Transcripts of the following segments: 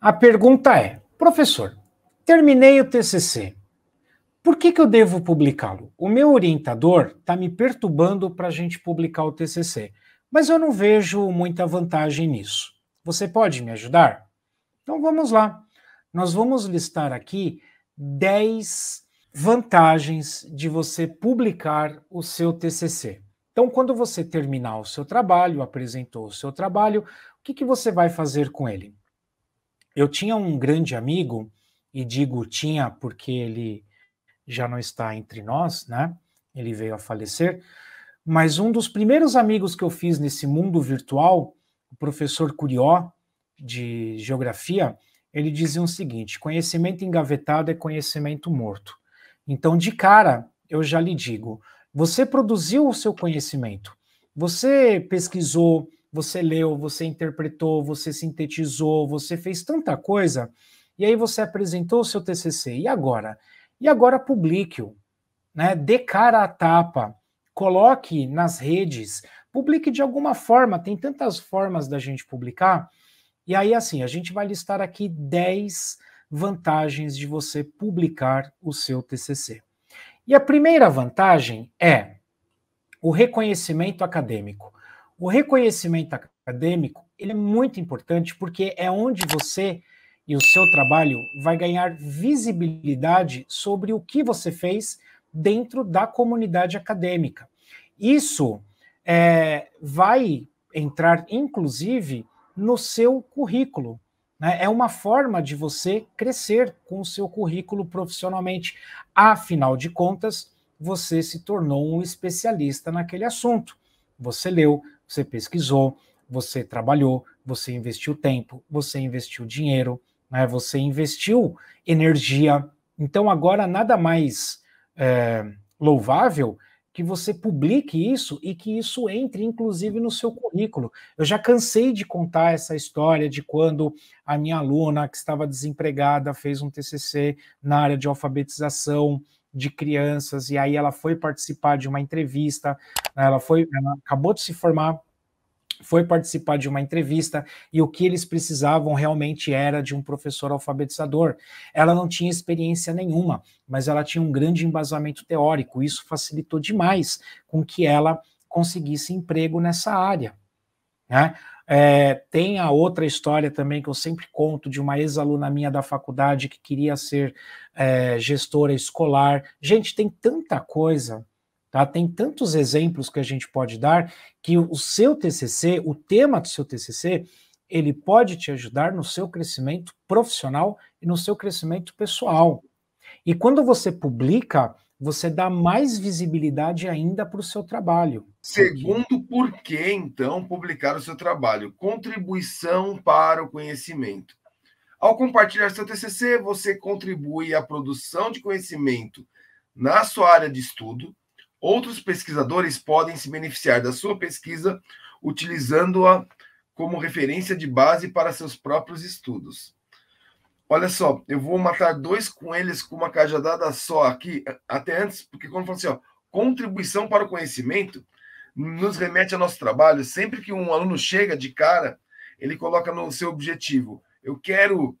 A pergunta é: professor, terminei o TCC. Por que, que eu devo publicá-lo? O meu orientador está me perturbando para a gente publicar o TCC, mas eu não vejo muita vantagem nisso. Você pode me ajudar? Então vamos lá. Nós vamos listar aqui 10 vantagens de você publicar o seu TCC. Então, quando você terminar o seu trabalho, apresentou o seu trabalho, o que, que você vai fazer com ele? Eu tinha um grande amigo, e digo tinha porque ele já não está entre nós, né? Ele veio a falecer. Mas um dos primeiros amigos que eu fiz nesse mundo virtual, o professor Curió, de geografia, ele dizia o seguinte: conhecimento engavetado é conhecimento morto. Então, de cara, eu já lhe digo: você produziu o seu conhecimento, você pesquisou, você leu, você interpretou, você sintetizou, você fez tanta coisa, e aí você apresentou o seu TCC. E agora? E agora publique-o, né? Dê cara a tapa, coloque nas redes, publique de alguma forma, tem tantas formas da gente publicar. E aí assim, a gente vai listar aqui 10 vantagens de você publicar o seu TCC. E a primeira vantagem é o reconhecimento acadêmico. O reconhecimento acadêmico ele é muito importante porque é onde você e o seu trabalho vai ganhar visibilidade sobre o que você fez dentro da comunidade acadêmica. Isso é, vai entrar, inclusive, no seu currículo. Né? É uma forma de você crescer com o seu currículo profissionalmente. Afinal de contas, você se tornou um especialista naquele assunto. Você leu, você pesquisou, você trabalhou, você investiu tempo, você investiu dinheiro, né? você investiu energia. Então, agora, nada mais é, louvável que você publique isso e que isso entre, inclusive, no seu currículo. Eu já cansei de contar essa história de quando a minha aluna, que estava desempregada, fez um TCC na área de alfabetização de crianças, e aí ela foi participar de uma entrevista, né, ela foi, ela acabou de se formar, foi participar de uma entrevista e o que eles precisavam realmente era de um professor alfabetizador. Ela não tinha experiência nenhuma, mas ela tinha um grande embasamento teórico. Isso facilitou demais com que ela conseguisse emprego nessa área. Né? É, tem a outra história também que eu sempre conto de uma ex-aluna minha da faculdade que queria ser é, gestora escolar. Gente, tem tanta coisa, tá? Tem tantos exemplos que a gente pode dar que o seu TCC, o tema do seu TCC, ele pode te ajudar no seu crescimento profissional e no seu crescimento pessoal. E quando você publica, você dá mais visibilidade ainda para o seu trabalho. Segundo por que, então, publicar o seu trabalho? Contribuição para o conhecimento. Ao compartilhar seu TCC, você contribui à produção de conhecimento na sua área de estudo. Outros pesquisadores podem se beneficiar da sua pesquisa utilizando-a como referência de base para seus próprios estudos. Olha só, eu vou matar dois coelhos com uma cajadada só aqui, até antes, porque quando fala assim, ó, contribuição para o conhecimento nos remete ao nosso trabalho. Sempre que um aluno chega de cara, ele coloca no seu objetivo eu quero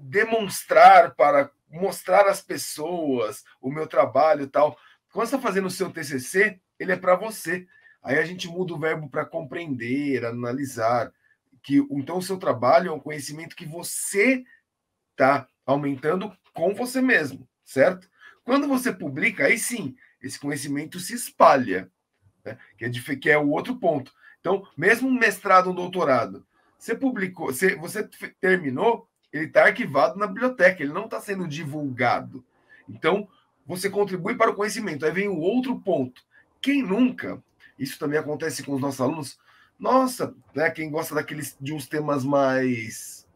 demonstrar para mostrar às pessoas o meu trabalho e tal. Quando você está fazendo o seu TCC, ele é para você. Aí a gente muda o verbo para compreender, analisar. que Então, o seu trabalho é um conhecimento que você está aumentando com você mesmo, certo? Quando você publica, aí sim, esse conhecimento se espalha, né? que, é que é o outro ponto. Então, mesmo um mestrado, um doutorado, você publicou, você, você terminou, ele está arquivado na biblioteca, ele não está sendo divulgado. Então, você contribui para o conhecimento. Aí vem o outro ponto. Quem nunca, isso também acontece com os nossos alunos, nossa, né, quem gosta daqueles de uns temas mais.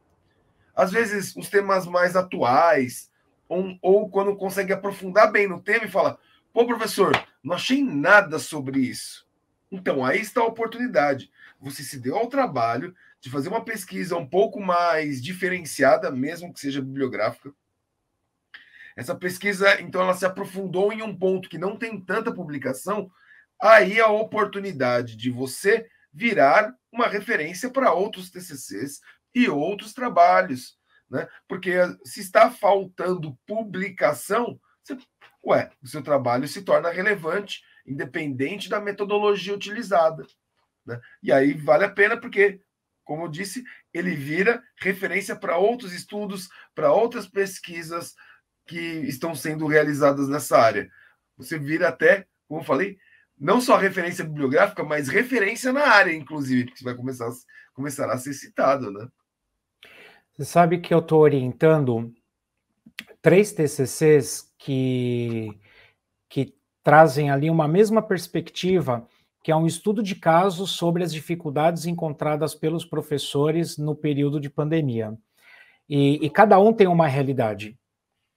Às vezes, os temas mais atuais, ou, ou quando consegue aprofundar bem no tema e fala: pô, professor, não achei nada sobre isso. Então, aí está a oportunidade. Você se deu ao trabalho de fazer uma pesquisa um pouco mais diferenciada, mesmo que seja bibliográfica. Essa pesquisa, então, ela se aprofundou em um ponto que não tem tanta publicação, aí a oportunidade de você virar uma referência para outros TCCs e outros trabalhos, né? Porque se está faltando publicação, você, ué, o seu trabalho se torna relevante, independente da metodologia utilizada, né? E aí vale a pena porque como eu disse, ele vira referência para outros estudos, para outras pesquisas que estão sendo realizadas nessa área. Você vira até, como eu falei, não só referência bibliográfica, mas referência na área, inclusive, que vai começar, a ser citado, né? Você sabe que eu estou orientando três TCCs que, que trazem ali uma mesma perspectiva que é um estudo de caso sobre as dificuldades encontradas pelos professores no período de pandemia. E, e cada um tem uma realidade.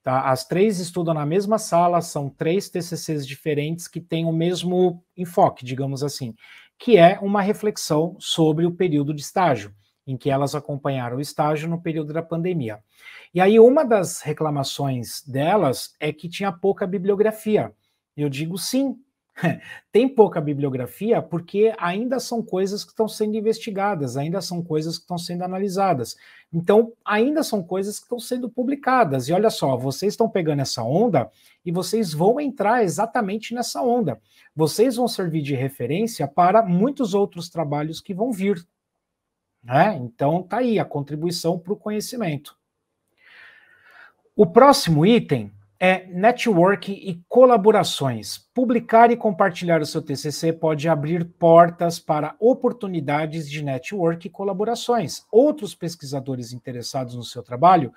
Tá? As três estudam na mesma sala, são três TCCs diferentes que têm o mesmo enfoque, digamos assim, que é uma reflexão sobre o período de estágio, em que elas acompanharam o estágio no período da pandemia. E aí, uma das reclamações delas é que tinha pouca bibliografia. Eu digo sim, tem pouca bibliografia porque ainda são coisas que estão sendo investigadas, ainda são coisas que estão sendo analisadas. Então, ainda são coisas que estão sendo publicadas. E olha só, vocês estão pegando essa onda e vocês vão entrar exatamente nessa onda. Vocês vão servir de referência para muitos outros trabalhos que vão vir. Né? Então, tá aí a contribuição para o conhecimento. O próximo item é network e colaborações. Publicar e compartilhar o seu TCC pode abrir portas para oportunidades de network e colaborações. Outros pesquisadores interessados no seu trabalho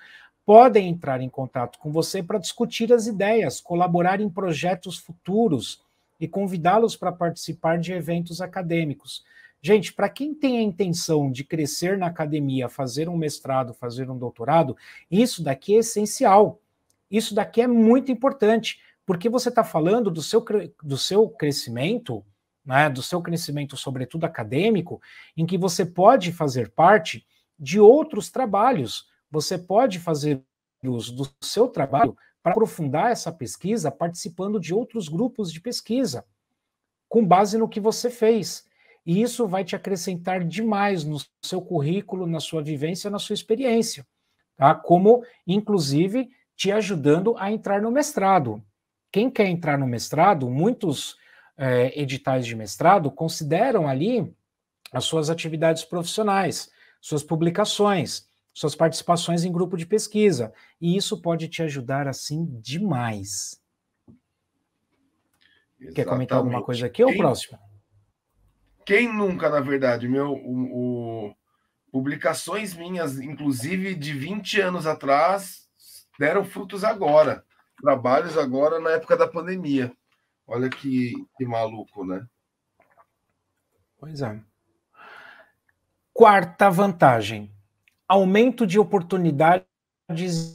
podem entrar em contato com você para discutir as ideias, colaborar em projetos futuros e convidá-los para participar de eventos acadêmicos. Gente, para quem tem a intenção de crescer na academia, fazer um mestrado, fazer um doutorado, isso daqui é essencial isso daqui é muito importante, porque você está falando do seu, do seu crescimento, né, do seu crescimento, sobretudo acadêmico, em que você pode fazer parte de outros trabalhos. Você pode fazer uso do seu trabalho para aprofundar essa pesquisa participando de outros grupos de pesquisa, com base no que você fez. E isso vai te acrescentar demais no seu currículo, na sua vivência, na sua experiência. Tá? Como, inclusive, te ajudando a entrar no mestrado. Quem quer entrar no mestrado, muitos é, editais de mestrado consideram ali as suas atividades profissionais, suas publicações, suas participações em grupo de pesquisa. E isso pode te ajudar assim demais. Exatamente. Quer comentar alguma coisa aqui quem, ou próximo? Quem nunca, na verdade, meu, o, o, publicações minhas, inclusive de 20 anos atrás, deram frutos agora, trabalhos agora na época da pandemia. Olha que, que maluco, né? Pois é. Quarta vantagem: aumento de oportunidades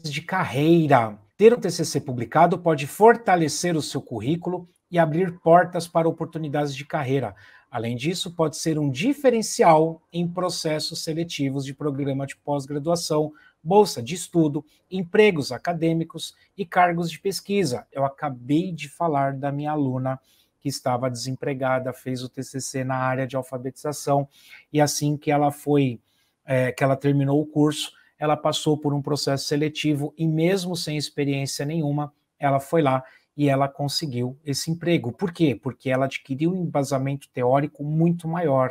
de carreira. Ter um TCC publicado pode fortalecer o seu currículo e abrir portas para oportunidades de carreira. Além disso, pode ser um diferencial em processos seletivos de programa de pós-graduação, bolsa de estudo, empregos acadêmicos e cargos de pesquisa. Eu acabei de falar da minha aluna que estava desempregada, fez o TCC na área de alfabetização e assim que ela foi, é, que ela terminou o curso, ela passou por um processo seletivo e mesmo sem experiência nenhuma, ela foi lá e ela conseguiu esse emprego. Por quê? Porque ela adquiriu um embasamento teórico muito maior,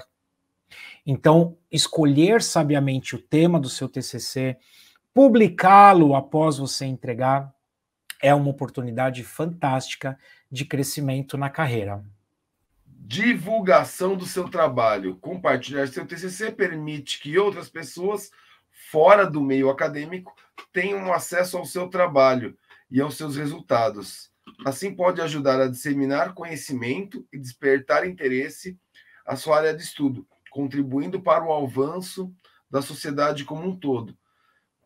então, escolher sabiamente o tema do seu TCC, publicá-lo após você entregar, é uma oportunidade fantástica de crescimento na carreira. Divulgação do seu trabalho. Compartilhar seu TCC permite que outras pessoas fora do meio acadêmico tenham acesso ao seu trabalho e aos seus resultados. Assim, pode ajudar a disseminar conhecimento e despertar interesse à sua área de estudo contribuindo para o avanço da sociedade como um todo.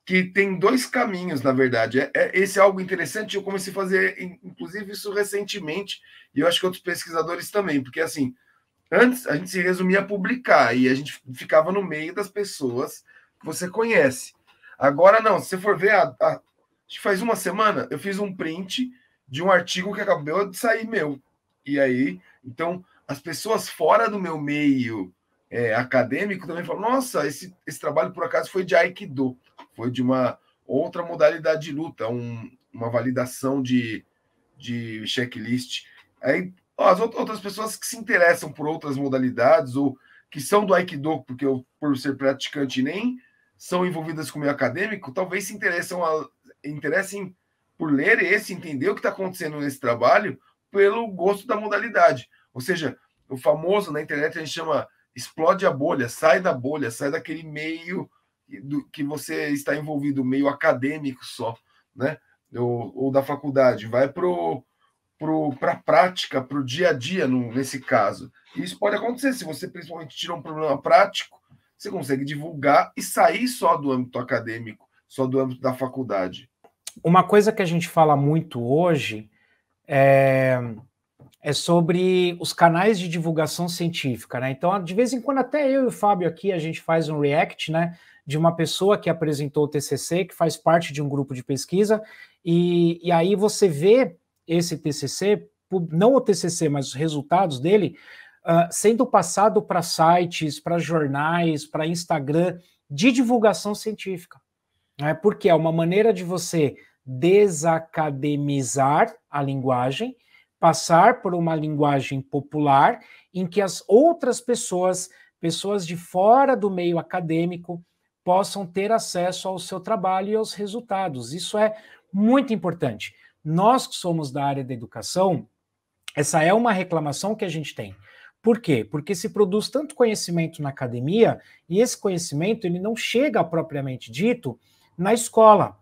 Que tem dois caminhos, na verdade. É, é, esse é algo interessante, eu comecei a fazer, inclusive, isso recentemente, e eu acho que outros pesquisadores também, porque assim, antes a gente se resumia a publicar e a gente ficava no meio das pessoas que você conhece. Agora não, se você for ver, a, a, faz uma semana eu fiz um print de um artigo que acabou de sair meu. E aí, então, as pessoas fora do meu meio é, acadêmico também falou: nossa, esse, esse trabalho por acaso foi de Aikido, foi de uma outra modalidade de luta, um, uma validação de, de checklist. Aí as outras pessoas que se interessam por outras modalidades ou que são do Aikido, porque eu, por ser praticante, nem são envolvidas com o meio acadêmico, talvez se interessam a, interessem por ler esse, entender o que está acontecendo nesse trabalho, pelo gosto da modalidade. Ou seja, o famoso na internet a gente chama explode a bolha, sai da bolha, sai daquele meio do, que você está envolvido, meio acadêmico só, né? Ou, ou da faculdade, vai para para a prática, para o dia a dia, no, nesse caso. E isso pode acontecer, se você principalmente tira um problema prático, você consegue divulgar e sair só do âmbito acadêmico, só do âmbito da faculdade. Uma coisa que a gente fala muito hoje é é sobre os canais de divulgação científica, né? Então, de vez em quando, até eu e o Fábio aqui, a gente faz um react, né? De uma pessoa que apresentou o TCC, que faz parte de um grupo de pesquisa, e, e aí você vê esse TCC, não o TCC, mas os resultados dele, uh, sendo passado para sites, para jornais, para Instagram, de divulgação científica, né? Porque é uma maneira de você desacademizar a linguagem passar por uma linguagem popular em que as outras pessoas, pessoas de fora do meio acadêmico, possam ter acesso ao seu trabalho e aos resultados. Isso é muito importante. Nós que somos da área da educação, essa é uma reclamação que a gente tem. Por quê? Porque se produz tanto conhecimento na academia e esse conhecimento ele não chega propriamente dito na escola.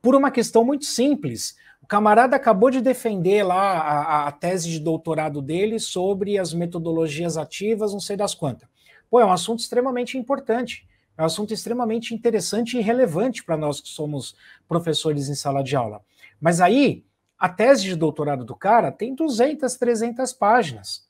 Por uma questão muito simples, o camarada acabou de defender lá a, a, tese de doutorado dele sobre as metodologias ativas, não sei das quantas. Pô, é um assunto extremamente importante, é um assunto extremamente interessante e relevante para nós que somos professores em sala de aula. Mas aí, a tese de doutorado do cara tem 200, 300 páginas.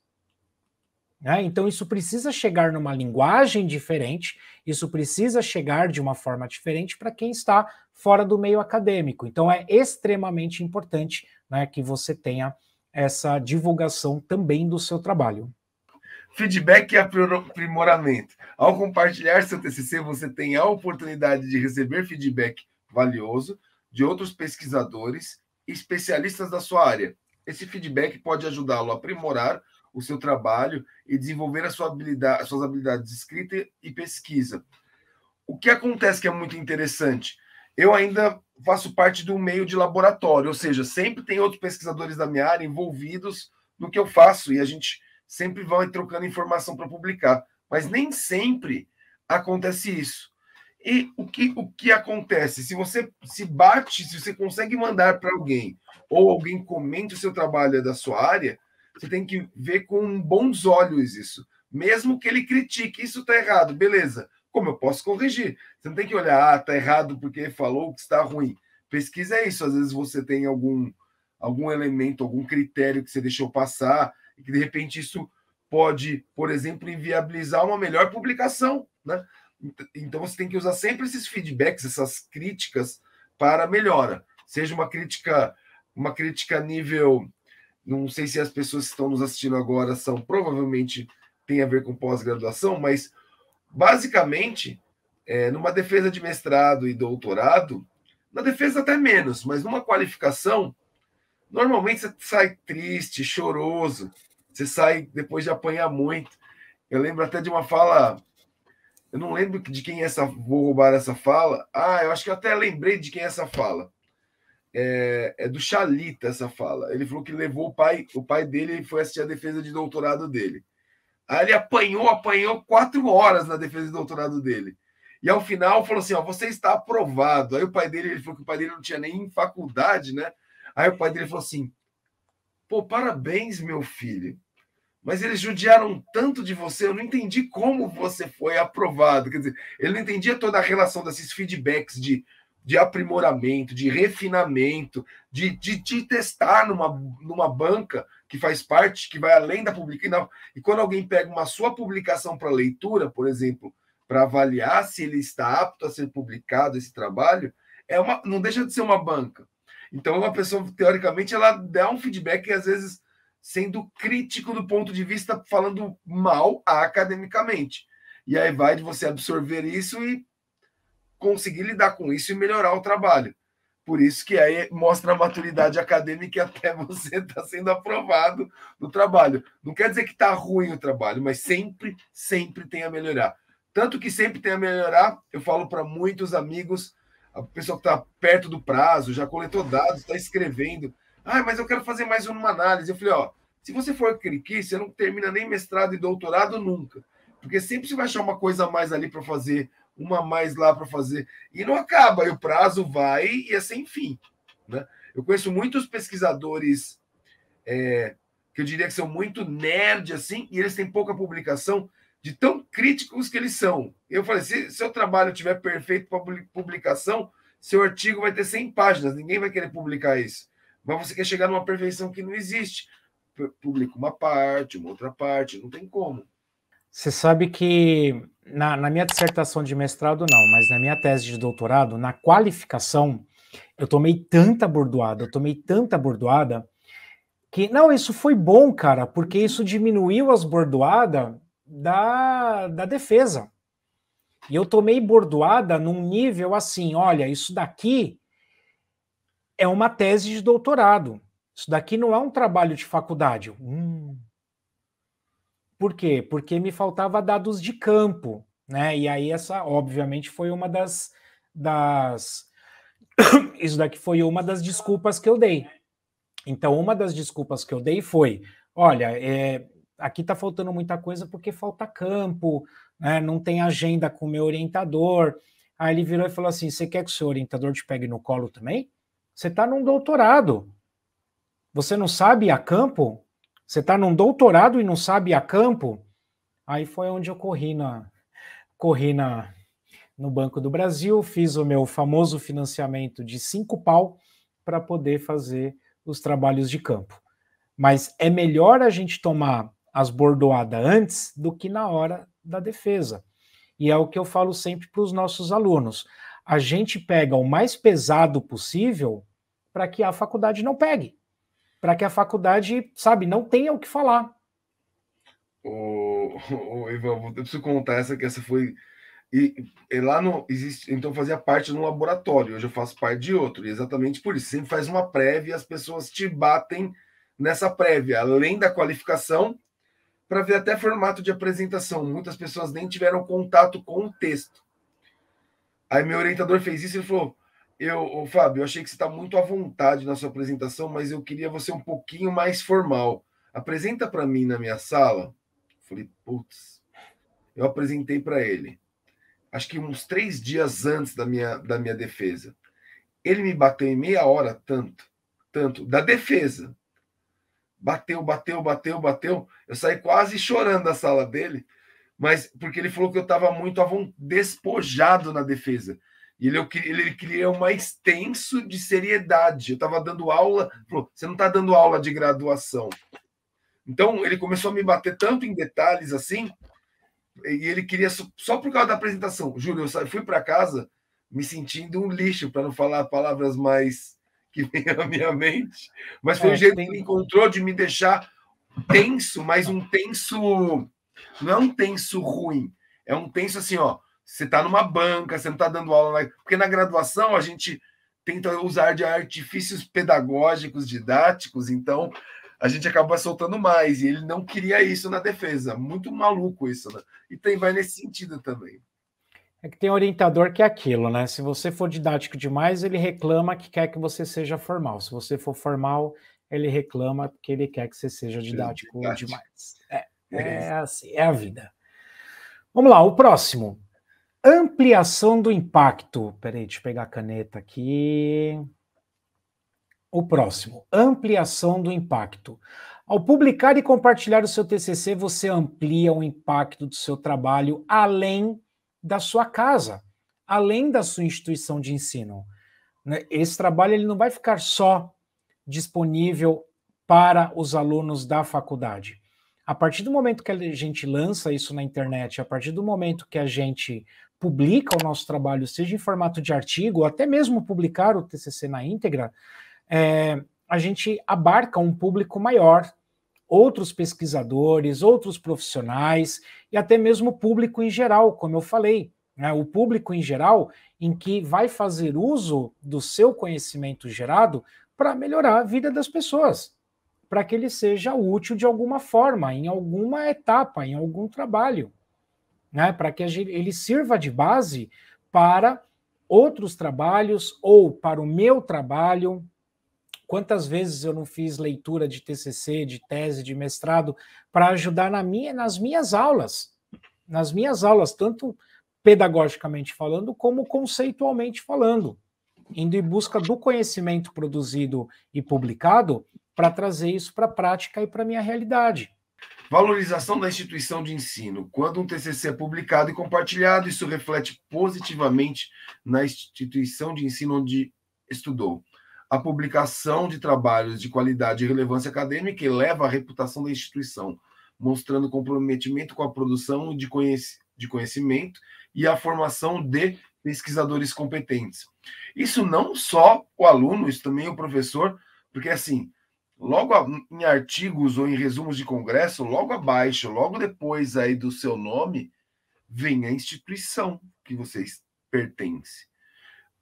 Né? Então, isso precisa chegar numa linguagem diferente, isso precisa chegar de uma forma diferente para quem está fora do meio acadêmico. Então, é extremamente importante né, que você tenha essa divulgação também do seu trabalho. Feedback e aprimoramento. Ao compartilhar seu TCC, você tem a oportunidade de receber feedback valioso de outros pesquisadores e especialistas da sua área. Esse feedback pode ajudá-lo a aprimorar o seu trabalho e desenvolver a sua habilidade, as suas habilidades de escrita e pesquisa. O que acontece que é muito interessante? Eu ainda faço parte do meio de laboratório, ou seja, sempre tem outros pesquisadores da minha área envolvidos no que eu faço e a gente sempre vai trocando informação para publicar, mas nem sempre acontece isso. E o que, o que acontece? Se você se bate, se você consegue mandar para alguém, ou alguém comente o seu trabalho é da sua área, você tem que ver com bons olhos isso. Mesmo que ele critique, isso está errado, beleza. Como eu posso corrigir? Você não tem que olhar, ah, está errado porque falou que está ruim. Pesquisa é isso. Às vezes você tem algum, algum elemento, algum critério que você deixou passar, e que de repente isso pode, por exemplo, inviabilizar uma melhor publicação. Né? Então você tem que usar sempre esses feedbacks, essas críticas para melhora. Seja uma crítica, uma crítica nível não sei se as pessoas que estão nos assistindo agora são, provavelmente tem a ver com pós-graduação, mas basicamente, é, numa defesa de mestrado e doutorado, na defesa até menos, mas numa qualificação, normalmente você sai triste, choroso, você sai depois de apanhar muito. Eu lembro até de uma fala, eu não lembro de quem essa, vou roubar essa fala. Ah, eu acho que eu até lembrei de quem é essa fala. É, é, do Chalita essa fala. Ele falou que levou o pai, o pai dele foi assistir a defesa de doutorado dele. Aí ele apanhou, apanhou quatro horas na defesa de doutorado dele. E ao final falou assim: ó, você está aprovado. Aí o pai dele, ele falou que o pai dele não tinha nem faculdade, né? Aí o pai dele falou assim: pô, parabéns, meu filho. Mas eles judiaram tanto de você, eu não entendi como você foi aprovado. Quer dizer, ele não entendia toda a relação desses feedbacks de de aprimoramento, de refinamento, de, de, de, testar numa, numa banca que faz parte, que vai além da publicação. E quando alguém pega uma sua publicação para leitura, por exemplo, para avaliar se ele está apto a ser publicado esse trabalho, é uma, não deixa de ser uma banca. Então, uma pessoa, teoricamente, ela dá um feedback, e às vezes, sendo crítico do ponto de vista, falando mal academicamente. E aí vai de você absorver isso e conseguir lidar com isso e melhorar o trabalho. Por isso que aí mostra a maturidade acadêmica e até você está sendo aprovado no trabalho. Não quer dizer que está ruim o trabalho, mas sempre, sempre tem a melhorar. Tanto que sempre tem a melhorar, eu falo para muitos amigos, a pessoa que está perto do prazo, já coletou dados, está escrevendo. Ah, mas eu quero fazer mais uma análise. Eu falei, ó, se você for criqui, você não termina nem mestrado e doutorado nunca. Porque sempre você vai achar uma coisa a mais ali para fazer uma mais lá para fazer. E não acaba, e o prazo vai e é sem fim. Né? Eu conheço muitos pesquisadores é, que eu diria que são muito nerd, assim, e eles têm pouca publicação, de tão críticos que eles são. Eu falei: se seu trabalho tiver perfeito para publicação, seu artigo vai ter 100 páginas, ninguém vai querer publicar isso. Mas você quer chegar numa perfeição que não existe. Publica uma parte, uma outra parte, não tem como. Você sabe que na, na, minha dissertação de mestrado, não, mas na minha tese de doutorado, na qualificação, eu tomei tanta bordoada, eu tomei tanta bordoada, que não, isso foi bom, cara, porque isso diminuiu as bordoadas da, da defesa. E eu tomei bordoada num nível assim: olha, isso daqui é uma tese de doutorado. Isso daqui não é um trabalho de faculdade. Hum, por quê? Porque me faltava dados de campo, né? E aí essa, obviamente, foi uma das, das... isso daqui foi uma das desculpas que eu dei. Então, uma das desculpas que eu dei foi, olha, é, aqui está faltando muita coisa porque falta campo, né? não tem agenda com o meu orientador. Aí ele virou e falou assim: você quer que o seu orientador te pegue no colo também? Você está num doutorado. Você não sabe a campo? Você está num doutorado e não sabe a campo? Aí foi onde eu corri na corri na no Banco do Brasil, fiz o meu famoso financiamento de cinco pau para poder fazer os trabalhos de campo. Mas é melhor a gente tomar as bordoadas antes do que na hora da defesa. E é o que eu falo sempre para os nossos alunos. A gente pega o mais pesado possível para que a faculdade não pegue para que a faculdade, sabe, não tenha o que falar. O, Ivan, eu preciso contar essa que essa foi e, e, lá não existe, então fazia parte de um laboratório, hoje eu faço parte de outro, e exatamente por isso, sempre faz uma prévia as pessoas te batem nessa prévia, além da qualificação, para ver até formato de apresentação. Muitas pessoas nem tiveram contato com o texto. Aí meu orientador fez isso e falou: eu, Fábio, eu achei que você está muito à vontade na sua apresentação, mas eu queria você um pouquinho mais formal. Apresenta para mim na minha sala. falei, putz, eu apresentei para ele. Acho que uns três dias antes da minha, da minha defesa. Ele me bateu em meia hora, tanto, tanto, da defesa. Bateu, bateu, bateu, bateu. Eu saí quase chorando da sala dele, mas porque ele falou que eu estava muito despojado na defesa. E ele, é ele queria uma é mais tenso de seriedade. Eu estava dando aula, falou, você não está dando aula de graduação. Então, ele começou a me bater tanto em detalhes assim, e ele queria, só por causa da apresentação. Júlio, eu fui para casa me sentindo um lixo, para não falar palavras mais que vêm à minha mente. Mas foi é, o jeito tem... que ele encontrou de me deixar tenso, mas um tenso. Não é um tenso ruim, é um tenso assim, ó você está numa banca, você não está dando aula. Na... Porque na graduação a gente tenta usar de artifícios pedagógicos, didáticos, então a gente acaba soltando mais. E ele não queria isso na defesa. Muito maluco isso, né? E tem, vai nesse sentido também. É que tem orientador que é aquilo, né? Se você for didático demais, ele reclama que quer que você seja formal. Se você for formal, ele reclama que ele quer que você seja didático, didático. demais. É, é, é assim, é a vida. Vamos lá, o próximo. Ampliação do impacto. Peraí, deixa eu pegar a caneta aqui. O próximo, ampliação do impacto. Ao publicar e compartilhar o seu TCC, você amplia o impacto do seu trabalho além da sua casa, além da sua instituição de ensino. Né? Esse trabalho ele não vai ficar só disponível para os alunos da faculdade. A partir do momento que a gente lança isso na internet, a partir do momento que a gente publica o nosso trabalho, seja em formato de artigo, ou até mesmo publicar o TCC na íntegra, é, a gente abarca um público maior, outros pesquisadores, outros profissionais e até mesmo o público em geral, como eu falei, né, o público em geral em que vai fazer uso do seu conhecimento gerado para melhorar a vida das pessoas, para que ele seja útil de alguma forma, em alguma etapa, em algum trabalho né? Para que ele sirva de base para outros trabalhos ou para o meu trabalho. Quantas vezes eu não fiz leitura de TCC, de tese, de mestrado para ajudar na minha, nas minhas aulas, nas minhas aulas, tanto pedagogicamente falando como conceitualmente falando, indo em busca do conhecimento produzido e publicado para trazer isso para a prática e para a minha realidade. Valorização da instituição de ensino. Quando um TCC é publicado e compartilhado, isso reflete positivamente na instituição de ensino onde estudou. A publicação de trabalhos de qualidade e relevância acadêmica eleva a reputação da instituição, mostrando comprometimento com a produção de, de conhecimento e a formação de pesquisadores competentes. Isso não só o aluno, isso também o professor, porque assim, logo a, em artigos ou em resumos de congresso, logo abaixo, logo depois aí do seu nome, vem a instituição que você pertence.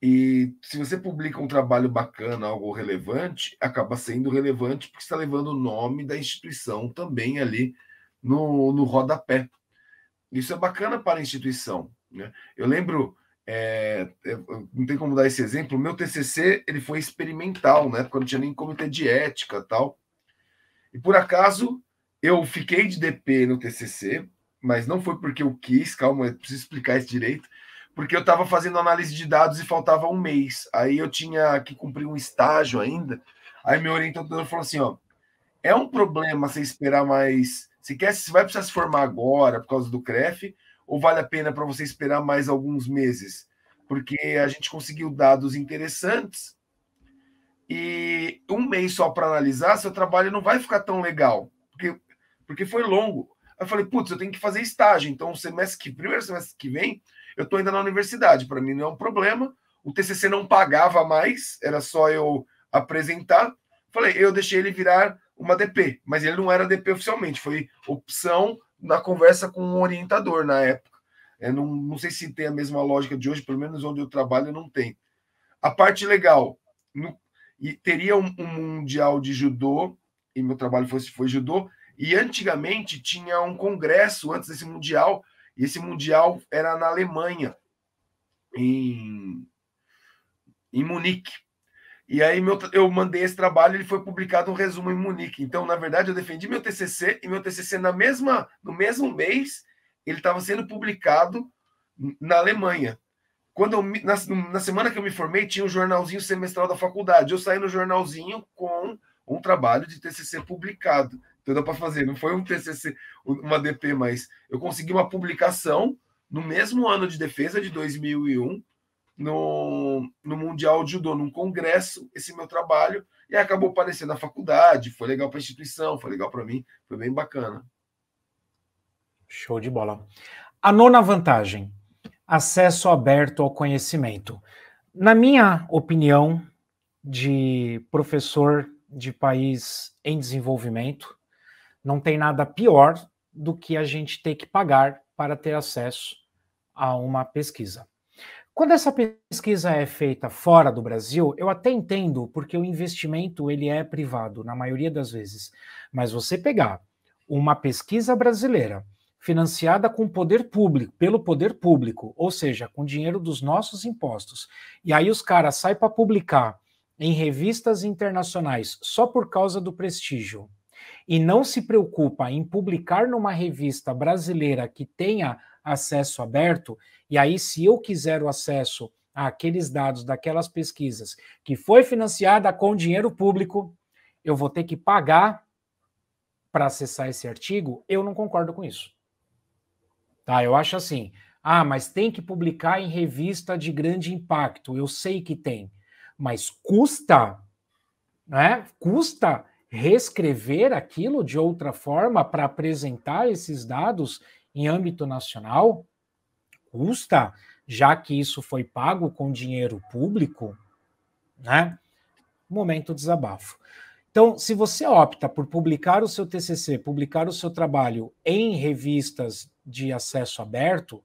E se você publica um trabalho bacana, algo relevante, acaba sendo relevante porque está levando o nome da instituição também ali no, no rodapé. Isso é bacana para a instituição. Né? Eu lembro é, eu, é, não tem como dar esse exemplo. O meu TCC ele foi experimental, né? quando não tinha nem comitê de ética tal. E por acaso eu fiquei de DP no TCC, mas não foi porque eu quis. Calma, eu preciso explicar isso direito. Porque eu estava fazendo análise de dados e faltava um mês. Aí eu tinha que cumprir um estágio ainda. Aí meu orientador falou assim: ó, é um problema você esperar mais. Se quer, você vai precisar se formar agora por causa do CREF, ou vale a pena para você esperar mais alguns meses? Porque a gente conseguiu dados interessantes e um mês só para analisar, seu trabalho não vai ficar tão legal, porque, porque foi longo. eu falei, putz, eu tenho que fazer estágio, então o semestre que, primeiro semestre que vem, eu estou ainda na universidade, para mim não é um problema. O TCC não pagava mais, era só eu apresentar. Falei, eu deixei ele virar uma DP, mas ele não era DP oficialmente, foi opção na conversa com um orientador na época. É, não, não sei se tem a mesma lógica de hoje, pelo menos onde eu trabalho não tem. A parte legal, no, e teria um, um, mundial de judô, e meu trabalho foi, foi judô, e antigamente tinha um congresso antes desse mundial, e esse mundial era na Alemanha, em, em Munique. E aí meu, eu mandei esse trabalho, ele foi publicado um resumo em Munique. Então, na verdade, eu defendi meu TCC e meu TCC na mesma no mesmo mês ele estava sendo publicado na Alemanha. Quando eu, na, na, semana que eu me formei, tinha um jornalzinho semestral da faculdade. Eu saí no jornalzinho com um trabalho de TCC publicado. Então dá para fazer, não foi um TCC, uma DP, mas eu consegui uma publicação no mesmo ano de defesa de 2001 no, no Mundial de Judô, num congresso, esse meu trabalho, e acabou aparecendo na faculdade. Foi legal para a instituição, foi legal para mim, foi bem bacana. Show de bola. A nona vantagem: acesso aberto ao conhecimento. Na minha opinião, de professor de país em desenvolvimento, não tem nada pior do que a gente ter que pagar para ter acesso a uma pesquisa. Quando essa pesquisa é feita fora do Brasil, eu até entendo, porque o investimento ele é privado na maioria das vezes. Mas você pegar uma pesquisa brasileira financiada com poder público, pelo poder público, ou seja, com dinheiro dos nossos impostos, e aí os caras saem para publicar em revistas internacionais só por causa do prestígio e não se preocupa em publicar numa revista brasileira que tenha acesso aberto, e aí, se eu quiser o acesso àqueles dados daquelas pesquisas que foi financiada com dinheiro público, eu vou ter que pagar para acessar esse artigo, eu não concordo com isso. Tá? Eu acho assim, ah, mas tem que publicar em revista de grande impacto. Eu sei que tem, mas custa, né? Custa reescrever aquilo de outra forma para apresentar esses dados em âmbito nacional, custa, já que isso foi pago com dinheiro público, né? Momento desabafo. Então, se você opta por publicar o seu TCC, publicar o seu trabalho em revistas de acesso aberto,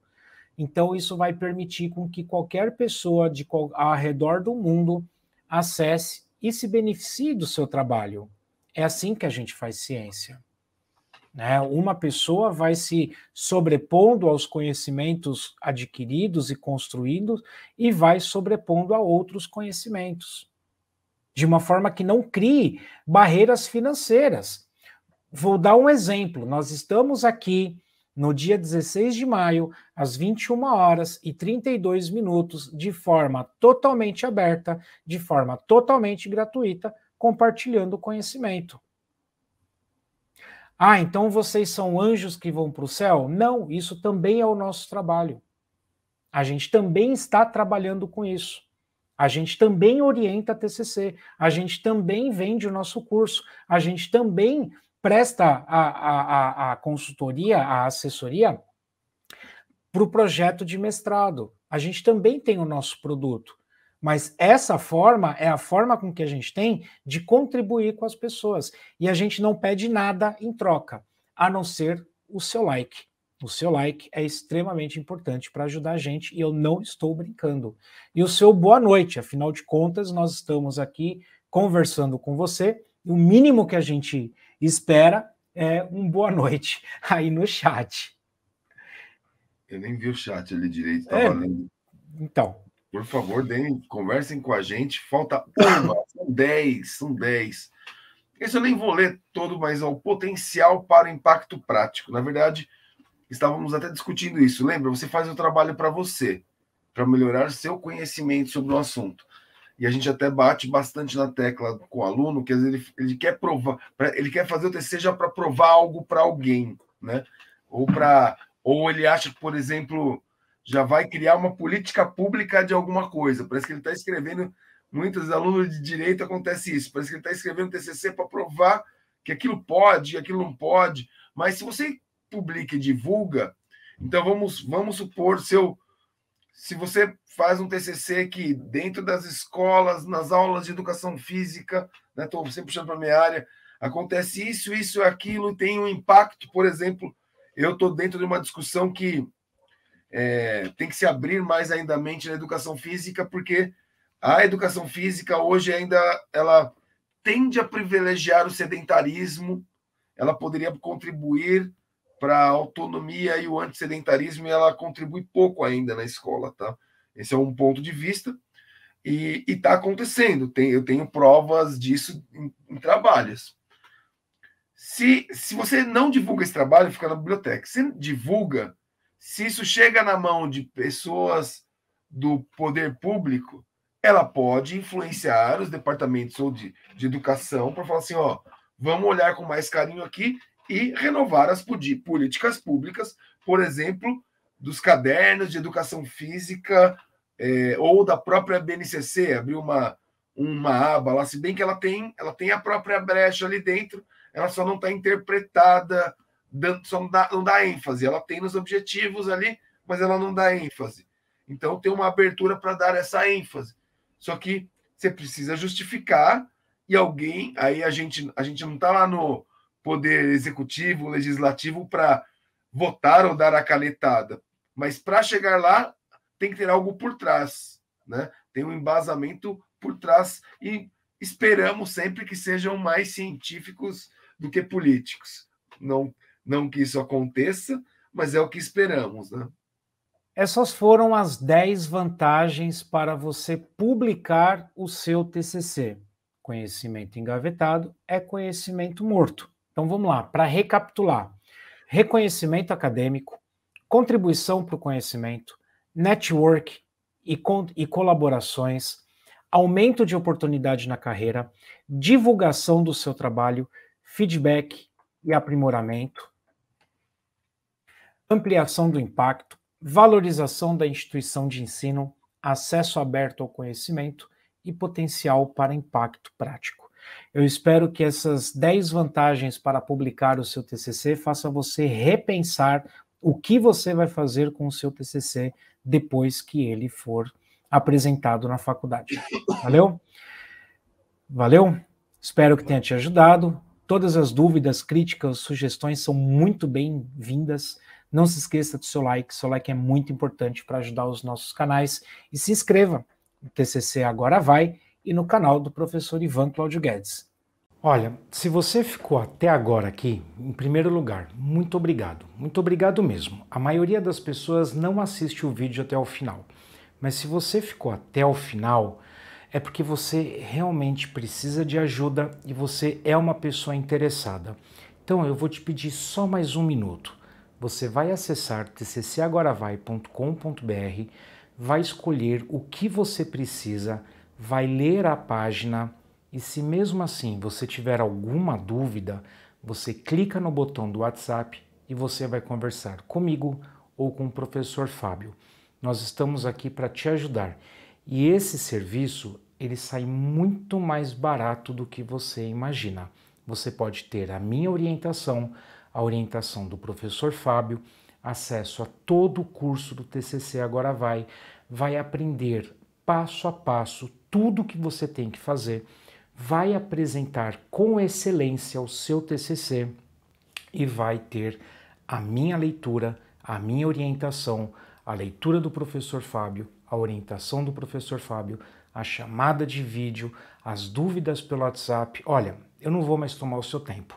então isso vai permitir com que qualquer pessoa de ao redor do mundo acesse e se beneficie do seu trabalho. É assim que a gente faz ciência. Né? Uma pessoa vai se sobrepondo aos conhecimentos adquiridos e construídos e vai sobrepondo a outros conhecimentos, de uma forma que não crie barreiras financeiras. Vou dar um exemplo: nós estamos aqui no dia 16 de maio, às 21 horas e 32 minutos, de forma totalmente aberta, de forma totalmente gratuita, compartilhando conhecimento. Ah, então vocês são anjos que vão para o céu? Não, isso também é o nosso trabalho. A gente também está trabalhando com isso. A gente também orienta a TCC, a gente também vende o nosso curso, a gente também presta a, a, a consultoria, a assessoria para o projeto de mestrado. A gente também tem o nosso produto. Mas essa forma é a forma com que a gente tem de contribuir com as pessoas. E a gente não pede nada em troca, a não ser o seu like. O seu like é extremamente importante para ajudar a gente e eu não estou brincando. E o seu boa noite, afinal de contas, nós estamos aqui conversando com você. E o mínimo que a gente espera é um boa noite aí no chat. Eu nem vi o chat ali direito, estava tá é, lendo. Então, por favor, deem, conversem com a gente. Falta uma, são 10, são Esse eu nem vou ler todo, mas é o potencial para o impacto prático. Na verdade, estávamos até discutindo isso. Lembra? Você faz o trabalho para você, para melhorar seu conhecimento sobre o assunto. E a gente até bate bastante na tecla com o aluno, que às vezes ele, ele quer provar, ele quer fazer o TCC já para provar algo para alguém, né? Ou para ou ele acha, por exemplo, já vai criar uma política pública de alguma coisa. Parece que ele está escrevendo, muitos alunos de direito acontece isso, parece que ele está escrevendo TCC para provar que aquilo pode, aquilo não pode. Mas se você publica e divulga, então vamos, vamos supor, seu, se você faz um TCC que dentro das escolas, nas aulas de educação física, estou né, sempre puxando para a minha área, acontece isso, isso, aquilo, tem um impacto, por exemplo, eu estou dentro de uma discussão que é, tem que se abrir mais ainda a mente na educação física, porque a educação física hoje ainda ela tende a privilegiar o sedentarismo, ela poderia contribuir para a autonomia e o antissedentarismo, e ela contribui pouco ainda na escola, tá? Esse é um ponto de vista, e está acontecendo, tem, eu tenho provas disso em, em trabalhos. Se, se você não divulga esse trabalho, fica na biblioteca. Se divulga, se isso chega na mão de pessoas do poder público, ela pode influenciar os departamentos ou de, de educação para falar assim, ó, vamos olhar com mais carinho aqui e renovar as políticas públicas, por exemplo, dos cadernos de educação física é, ou da própria BNCC, abriu uma, uma aba lá, se bem que ela tem, ela tem a própria brecha ali dentro, ela só não está interpretada dando, só não dá, não dá ênfase. Ela tem nos objetivos ali, mas ela não dá ênfase. Então tem uma abertura para dar essa ênfase. Só que você precisa justificar e alguém, aí a gente, a gente não está lá no poder executivo, legislativo para votar ou dar a canetada, mas para chegar lá tem que ter algo por trás, né? Tem um embasamento por trás e esperamos sempre que sejam mais científicos do que políticos. Não não que isso aconteça, mas é o que esperamos, né? Essas foram as 10 vantagens para você publicar o seu TCC. Conhecimento engavetado é conhecimento morto. Então vamos lá, para recapitular: reconhecimento acadêmico, contribuição para o conhecimento, network e, e colaborações, aumento de oportunidade na carreira, divulgação do seu trabalho, feedback e aprimoramento, ampliação do impacto, valorização da instituição de ensino, acesso aberto ao conhecimento e potencial para impacto prático. Eu espero que essas 10 vantagens para publicar o seu TCC faça você repensar o que você vai fazer com o seu TCC depois que ele for apresentado na faculdade. Valeu? Valeu? Espero que tenha te ajudado. Todas as dúvidas, críticas, sugestões são muito bem-vindas. Não se esqueça do seu like, seu like é muito importante para ajudar os nossos canais. E se inscreva no TCC Agora Vai e no canal do professor Ivan Cláudio Guedes. Olha, se você ficou até agora aqui, em primeiro lugar, muito obrigado. Muito obrigado mesmo. A maioria das pessoas não assiste o vídeo até o final. Mas se você ficou até o final, é porque você realmente precisa de ajuda e você é uma pessoa interessada. Então eu vou te pedir só mais um minuto você vai acessar tccagoravai.com.br, vai escolher o que você precisa, vai ler a página e se mesmo assim você tiver alguma dúvida, você clica no botão do WhatsApp e você vai conversar comigo ou com o professor Fábio. Nós estamos aqui para te ajudar. E esse serviço, ele sai muito mais barato do que você imagina. Você pode ter a minha orientação, a orientação do professor Fábio, acesso a todo o curso do TCC Agora Vai, vai aprender passo a passo tudo o que você tem que fazer, vai apresentar com excelência o seu TCC e vai ter a minha leitura, a minha orientação, a leitura do professor Fábio, a orientação do professor Fábio, a chamada de vídeo, as dúvidas pelo WhatsApp. Olha, eu não vou mais tomar o seu tempo.